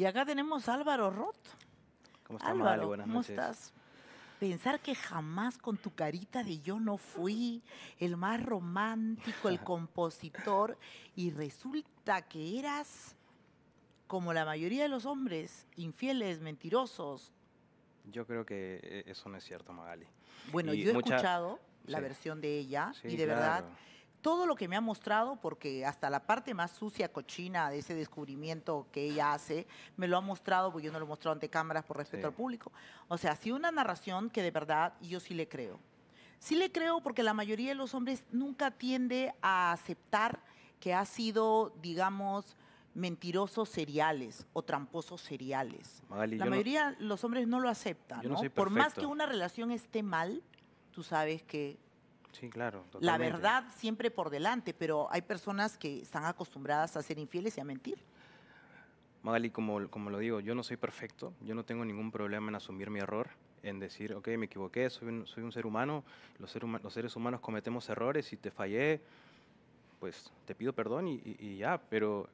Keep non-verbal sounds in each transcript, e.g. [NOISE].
Y acá tenemos a Álvaro Roth. ¿Cómo estás, Álvaro? ¿Cómo estás? Pensar que jamás con tu carita de yo no fui el más romántico, el [LAUGHS] compositor, y resulta que eras, como la mayoría de los hombres, infieles, mentirosos. Yo creo que eh, eso no es cierto, Magali. Bueno, yo he escuchado la versión de ella y de verdad todo lo que me ha mostrado, porque hasta la parte más sucia, cochina de ese descubrimiento que ella hace, me lo ha mostrado, porque yo no lo he mostrado ante cámaras por respeto al público. O sea, ha sido una narración que de verdad yo sí le creo. Sí le creo porque la mayoría de los hombres nunca tiende a aceptar que ha sido, digamos, mentirosos seriales o tramposos seriales. la mayoría de los hombres no lo aceptan. por más que una relación esté mal, tú sabes que Sí, claro. La verdad siempre por delante, pero hay personas que están acostumbradas a ser infieles y a mentir. Magali, como, como lo digo, yo no soy perfecto, yo no tengo ningún problema en asumir mi error, en decir, ok, me equivoqué, soy un, soy un ser humano, los, seres humanos cometemos errores y te fallé, pues te pido perdón y, ya, pero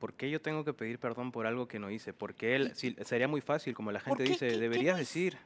¿por qué yo tengo que pedir perdón por algo que no hice? Porque él, sería muy fácil, como la gente dice, deberías decir.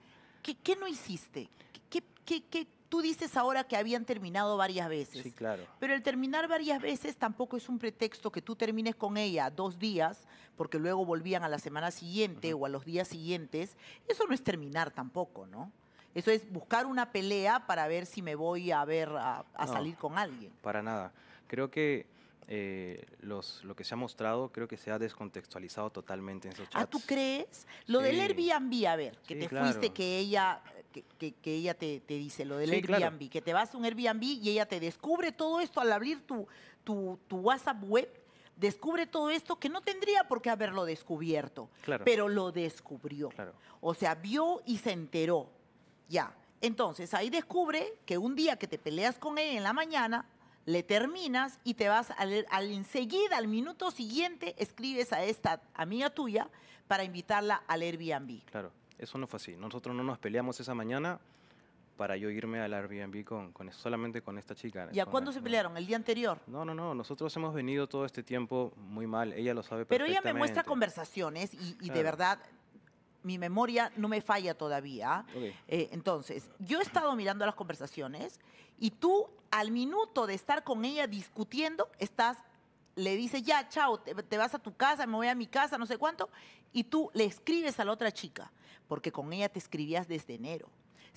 ¿Qué, no hiciste? ¿Qué, qué, qué, Tú dices ahora que habían terminado varias veces. Sí, claro. Pero el terminar varias veces tampoco es un pretexto que tú termines con ella dos días, porque luego volvían a la semana siguiente o a los días siguientes. Eso no es terminar tampoco, ¿no? Eso es buscar una pelea para ver si me voy a ver a, salir con alguien. Para nada. Creo que eh, los, lo que se ha mostrado, creo que se ha descontextualizado totalmente en esos chats. ¿Ah, tú crees? Lo de del Airbnb, a ver, que te fuiste, que ella que, ella te, dice, lo del Airbnb, que te vas a un Airbnb y ella te descubre todo esto al abrir tu, tu, tu WhatsApp web, descubre todo esto que no tendría por qué haberlo descubierto, pero lo descubrió. O sea, vio y se enteró. Ya. Entonces ahí descubre que un día que te peleas con él en la mañana, le terminas y te vas al, al, enseguida, al minuto siguiente, escribes a esta amiga tuya para invitarla al Airbnb. Claro. Eso no fue así. Nosotros no nos peleamos esa mañana para yo irme al Airbnb con, con solamente con esta chica. ¿Y a cuándo se pelearon? ¿El día anterior? No, no, no. Nosotros hemos venido todo este tiempo muy mal. Ella lo sabe perfectamente. Pero ella me muestra conversaciones y, de verdad mi memoria no me falla todavía. Eh, entonces, yo he estado mirando las conversaciones y tú al minuto de estar con ella discutiendo estás le dices, ya, chao, te, vas a tu casa, me voy a mi casa, no sé cuánto, y tú le escribes a la otra chica, porque con ella te escribías desde enero.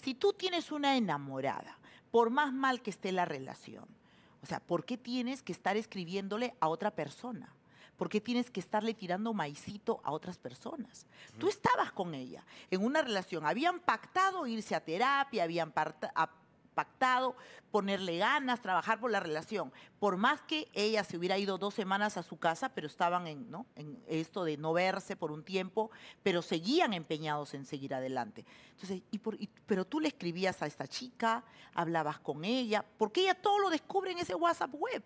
Si tú tienes una enamorada, por más mal que esté la relación, o sea, ¿por qué tienes que estar escribiéndole a otra persona? ¿Por qué tienes que estarle tirando maicito a otras personas? Tú estabas con ella en una relación, habían pactado irse a terapia, habían pactado pactado, ponerle ganas, trabajar por la relación. Por más que ella se hubiera ido dos semanas a su casa, pero estaban en, ¿no? en esto de no verse por un tiempo, pero seguían empeñados en seguir adelante. Entonces, y pero tú le escribías a esta chica, hablabas con ella, porque ella todo lo descubre en ese WhatsApp web.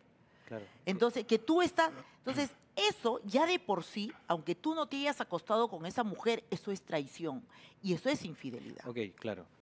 Entonces, que tú estás... Entonces, eso ya de por sí, aunque tú no te hayas acostado con esa mujer, eso es traición y eso es infidelidad. Ok, claro.